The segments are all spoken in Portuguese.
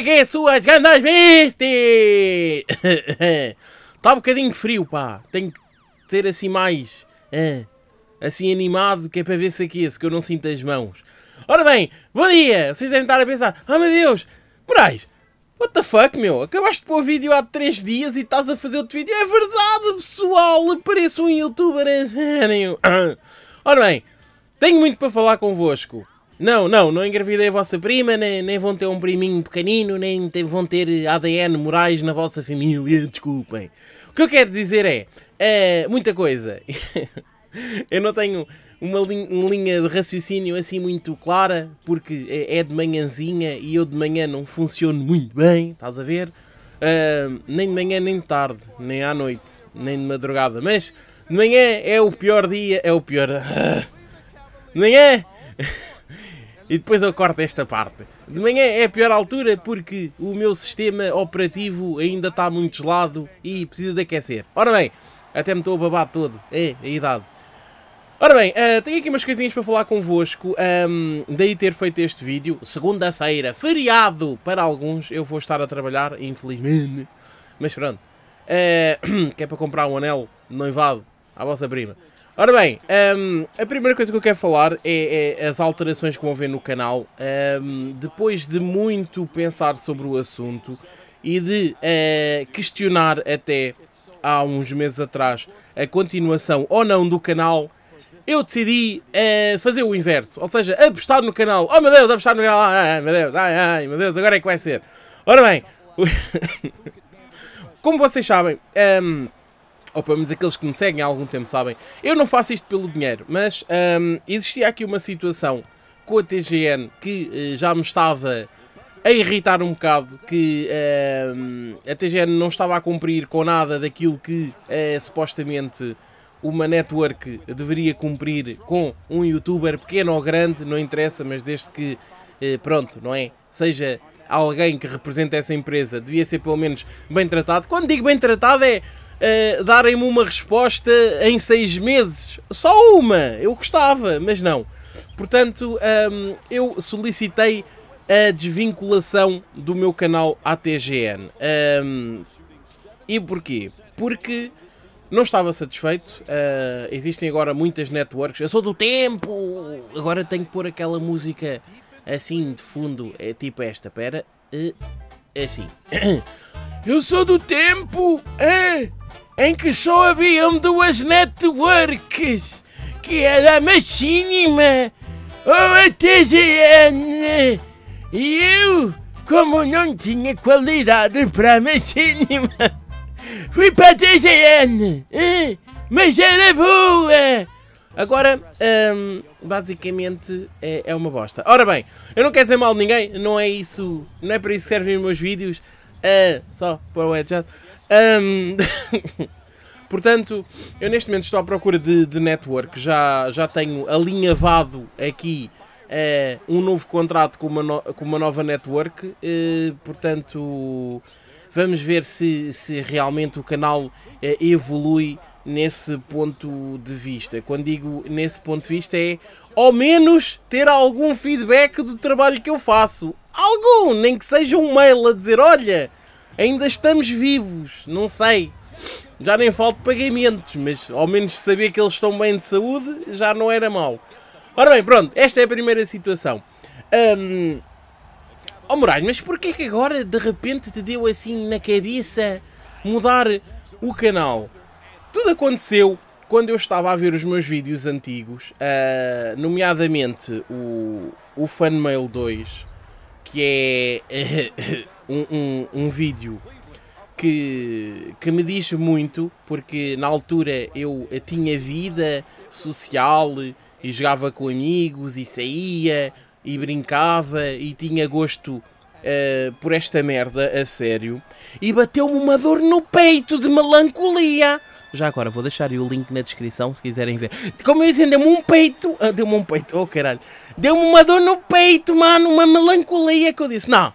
Cheguem suas grandes bestas! Está um bocadinho frio, pá. Tem que ser assim mais... É, assim animado, que é para ver se é que eu não sinto as mãos. Ora bem, bom dia! Vocês devem estar a pensar... Ah, oh, meu Deus! Moraes, What the fuck, meu? Acabaste de pôr vídeo há 3 dias e estás a fazer outro vídeo? É verdade, pessoal! Apareço um youtuber a é, é, sério! Ora bem, tenho muito para falar convosco. Não, não, não engravidei a vossa prima, nem, nem vão ter um priminho pequenino, nem te, vão ter eh, ADN morais na vossa família, desculpem. O que eu quero dizer é, eh, muita coisa. eu não tenho uma, li uma, linha de raciocínio assim muito clara, porque é, é, de manhãzinha e eu de manhã não funciono muito bem, estás a ver? Uh, nem de manhã, nem de tarde, nem à noite, nem de madrugada, mas de manhã é o pior dia, é o pior. Uh, de manhã! e depois eu corto esta parte. De manhã é a pior altura porque o meu sistema operativo ainda está muito gelado e precisa de aquecer. Ora bem, até me estou a babar todo. É, a idade. Ora bem, uh, tenho aqui umas coisinhas para falar convosco. Um, daí ter feito este vídeo. Segunda-feira, feriado para alguns. Eu vou estar a trabalhar, infelizmente. Mas pronto. Uh, que é para comprar um anel noivado à vossa prima. Ora bem, um, a primeira coisa que eu quero falar é, é as alterações que vão ver no canal. Um, depois de muito pensar sobre o assunto e de uh, questionar até há uns meses atrás a continuação ou não do canal, eu decidi uh, fazer o inverso. Ou seja, apostar no canal. Oh meu Deus, apostar no canal. Ai, meu Deus, ai, ai, meu Deus, agora é que vai ser. Ora bem, como vocês sabem... Um, ou pelo menos aqueles que me seguem há algum tempo sabem, eu não faço isto pelo dinheiro, mas hum, existia aqui uma situação com a TGN que uh, já me estava a irritar um bocado, que hum, a TGN não estava a cumprir com nada daquilo que uh, supostamente uma network deveria cumprir com um youtuber pequeno ou grande, não interessa, mas desde que, eh, pronto, não é? Seja alguém que representa essa empresa, devia ser pelo menos bem tratado. Quando digo bem tratado é uh, darem-me uma resposta em seis meses. Só uma! Eu gostava, mas não. Portanto, um, ehm, eu solicitei a desvinculação do meu canal ATGN. Um, ehm, e porquê? Porque não estava satisfeito. Uh, existem agora muitas networks. Eu sou do tempo! Agora tenho que pôr aquela música assim de fundo. É tipo esta, pera. Uh, assim. Eu sou do tempo é, em que só haviam duas networks, que era a Machinima ou a TGN. E eu, como não tinha qualidade para a Machinima, fui para a TGN, é, eh, mas era boa. Agora, ehm, basicamente é, é uma bosta. Ora bem, eu não quero dizer mal de ninguém, não é isso, não é para isso que servem os meus vídeos. Uh, só para o headshot. Um, portanto, eu neste momento estou à procura de, de network. Já, já tenho alinhavado aqui uh, um novo contrato com uma, no, com uma nova network. Uh, portanto, vamos ver se, se realmente o canal é, evolui nesse ponto de vista. Quando digo nesse ponto de vista é ao menos ter algum feedback do trabalho que eu faço. Algum, nem que seja um mail a dizer, olha, ainda estamos vivos, não sei. Já nem falta pagamentos, mas ao menos saber que eles estão bem de saúde já não era mau. Ora bem, pronto, esta é a primeira situação. Um, oh Moraes, mas porquê que agora de repente te deu assim na cabeça mudar o canal? Tudo aconteceu quando eu estava a ver os meus vídeos antigos, uh, nomeadamente o, o Fanmail 2, que é um, um, um vídeo que, que, me diz muito, porque na altura eu tinha vida social e jogava com amigos e saía e brincava e tinha gosto uh, por esta merda a sério. E bateu-me uma dor no peito de melancolia já agora, vou deixar o link na descrição se quiserem ver. Como eu disse, deu-me um peito. Ah, deu-me um peito, oh caralho. Deu-me uma dor no peito, mano. Uma melancolia que eu disse. Não.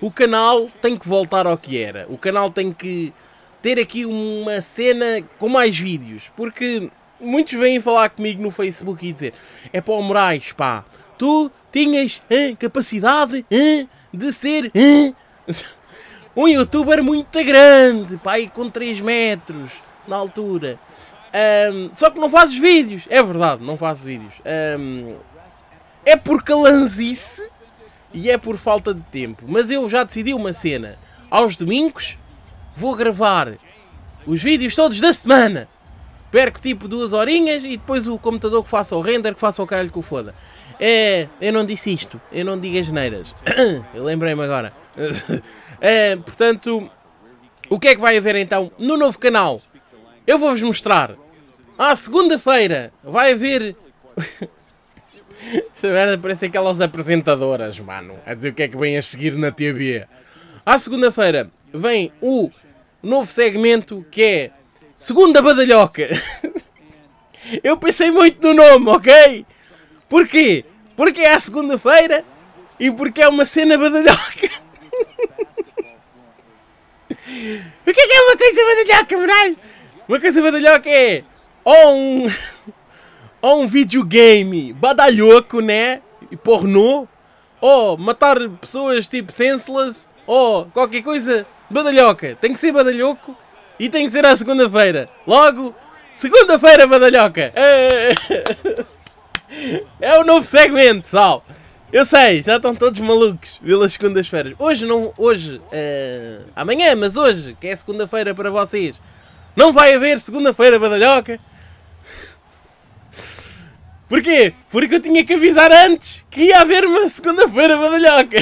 O canal tem que voltar ao que era. O canal tem que ter aqui uma cena com mais vídeos. Porque muitos vêm falar comigo no Facebook e dizer: é para o Moraes, pá. Tu tinhas hein, capacidade hein, de ser. Hein? um youtuber muito grande, pai, com 3 metros, na altura. Um, só que não fazes vídeos. É verdade, não fazes vídeos. Um, é por calanzice e é por falta de tempo. Mas eu já decidi uma cena. Aos domingos vou gravar os vídeos todos da semana. Perco tipo duas horinhas e depois o computador que faça o render, que faça o caralho que o foda. É, eu não disse isto, eu não digo as neiras. Eu lembrei-me agora. É, portanto, o que é que vai haver então no novo canal? Eu vou-vos mostrar. À segunda-feira vai haver... Esta merda parece aquelas apresentadoras, mano. A dizer o que é que vem a seguir na TV. À segunda-feira vem o novo segmento que é Segunda Badalhoca. Eu pensei muito no nome, ok? Porquê? Porque é à segunda-feira e porque é uma cena badalhoca. o que é que é uma coisa badalhoca, verdade? Uma coisa badalhoca é ou um, ou um videogame badalhoco, né? E pornô, ou oh, matar pessoas tipo senseless, ou oh, qualquer coisa badalhoca. Tem que ser badalhoco e tem que ser à segunda-feira. Logo, segunda-feira badalhoca. É... é o novo segmento, sal. Eu sei, já estão todos malucos pelas segundas-feiras. Hoje não, hoje, uh, amanhã, mas hoje, que é segunda-feira para vocês. Não vai haver segunda-feira badalhoca. Porquê? Porque eu tinha que avisar antes que ia haver uma segunda-feira badalhoca.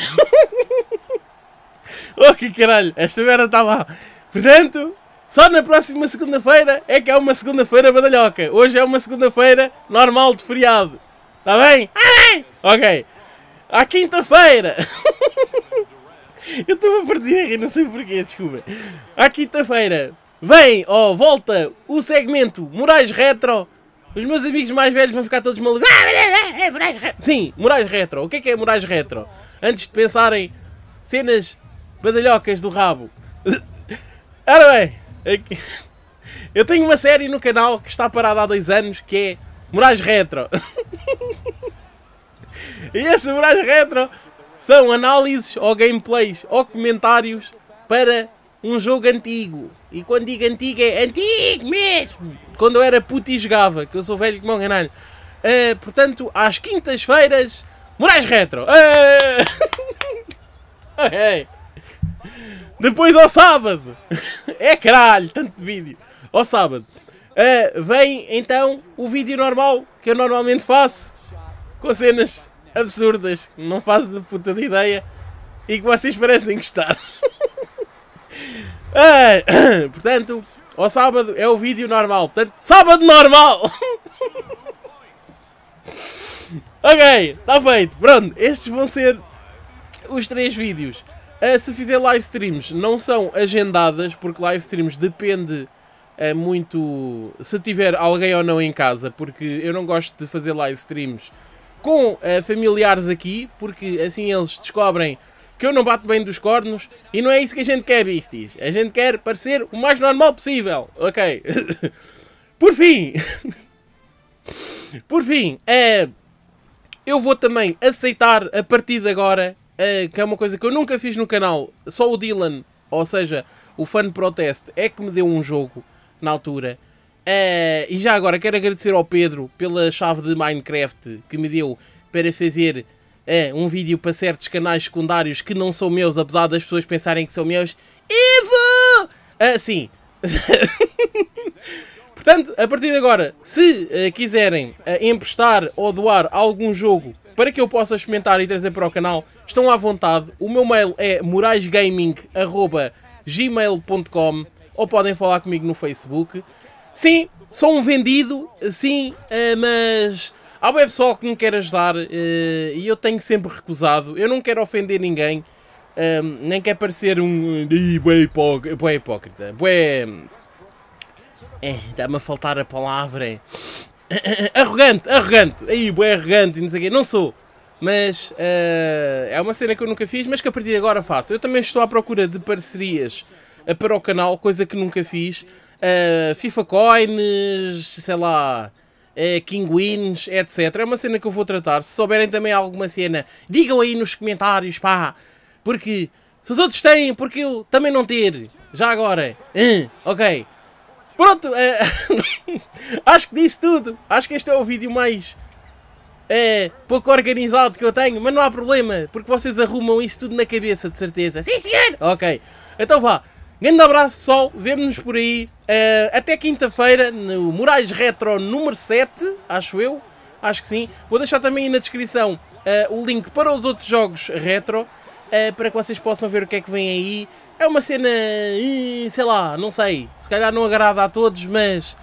oh, que caralho, esta merda está lá. Portanto, só na próxima segunda-feira é que há é uma segunda-feira badalhoca. Hoje é uma segunda-feira normal de feriado. Está bem? Ah, bem? Ok. À quinta-feira. eu estou a perder aqui, não sei porquê, desculpa. À quinta-feira Vem, ó, oh, volta o segmento Moraes Retro. Os meus amigos mais velhos vão ficar todos malucos. Ah, é, é, é Moraes Retro. Sim, Moraes Retro. O que é que é Moraes Retro? Antes de pensarem cenas badalhocas do rabo. Ora bem, aqui... eu tenho uma série no canal que está parada há dois anos que é Moraes Retro. e esse Moraes Retro são análises ou gameplays ou comentários para um jogo antigo. E quando digo antigo é antigo mesmo. Quando eu era puto e jogava, que eu sou velho como um ganalho. Uh, ah, portanto, às quintas-feiras, Moraes Retro. Uh... okay. Depois ao sábado. é caralho, tanto vídeo. Ao sábado. Uh, vem então o vídeo normal que eu normalmente faço. Com cenas absurdas. Não faço de puta de ideia. E que vocês parecem gostar. portanto, ao sábado é o vídeo normal. Portanto, sábado normal! ok, está feito. Pronto, estes vão ser os três vídeos. Uh, se fizer live streams, não são agendadas, porque live streams depende uh, muito se tiver alguém ou não em casa, porque eu não gosto de fazer live streams com uh, familiares aqui, porque assim eles descobrem que eu não bato bem dos cornos e não é isso que a gente quer, Bistis. A gente quer parecer o mais normal possível, ok? Por fim, por fim, é eu vou também aceitar a partir de agora, é, que é uma coisa que eu nunca fiz no canal, só o Dylan, ou seja, o fã de protesto, é que me deu um jogo na altura. É, e já agora quero agradecer ao Pedro pela chave de Minecraft que me deu para fazer é, um vídeo para certos canais secundários que não são meus, apesar das pessoas pensarem que são meus. Ivo! Ah, sim. Portanto, a partir de agora, se uh, quiserem uh, emprestar ou doar algum jogo para que eu possa experimentar e trazer para o canal, estão à vontade. O meu mail é moraisgaming.gmail.com ou podem falar comigo no Facebook. Sim, sou um vendido, sim, uh, mas Há web pessoal que me quer ajudar uh, e eu tenho sempre recusado. Eu não quero ofender ninguém, uh, nem quero parecer um. Eh, bué hipó hipócrita. Boé. É, eh, dá-me a faltar a palavra. arrogante, arrogante. Aí, boé arrogante e não sei o quê. Não sou. Mas uh, é uma cena que eu nunca fiz, mas que a partir de agora faço. Eu também estou à procura de parcerias para o canal, coisa que nunca fiz. Uh, FIFA Coins, sei lá, uh, Kinguins, etc. É uma cena que eu vou tratar. Se souberem também alguma cena, digam aí nos comentários, pá. Porque se os outros têm, porque eu também não ter. Já agora. Uh, ok. Pronto. Uh, acho que disse tudo. Acho que este é o vídeo mais é, pouco organizado que eu tenho, mas não há problema, porque vocês arrumam isso tudo na cabeça, de certeza. Sim, senhor! Ok, então vá. Grande abraço, pessoal. Vemo-nos por aí. Uh, até quinta-feira no Moraes Retro número 7, acho eu. Acho que sim. Vou deixar também na descrição uh, o link para os outros jogos retro, uh, para que vocês possam ver o que é que vem aí. É uma cena, sei lá, não sei. Se calhar não agrada a todos, mas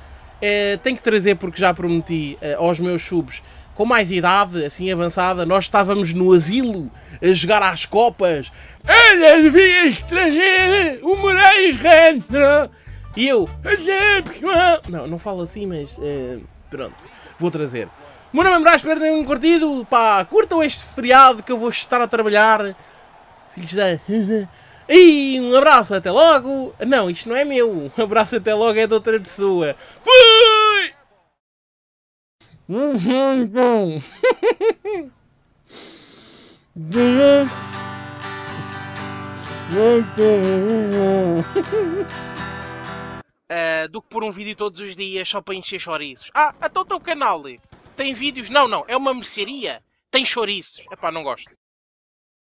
tenho que trazer porque já prometi aos meus subs com mais idade, assim avançada, nós estávamos no asilo a jogar às copas. Olha, devias trazer o Moraes Randro! E eu, Não, não falo assim, mas uh, pronto, vou trazer. meu nome é Moraes, espero terem curtido. Pá, curtam este feriado que eu vou estar a trabalhar. Filhos da. E um abraço, até logo! Não, isto não é meu. Um abraço, até logo, é de outra pessoa. Fui! Uh, do que por um vídeo todos os dias só para encher chouriços. Ah, até então o teu canal tem vídeos. Não, não, é uma mercearia. Tem chouriços. pá, não gosto.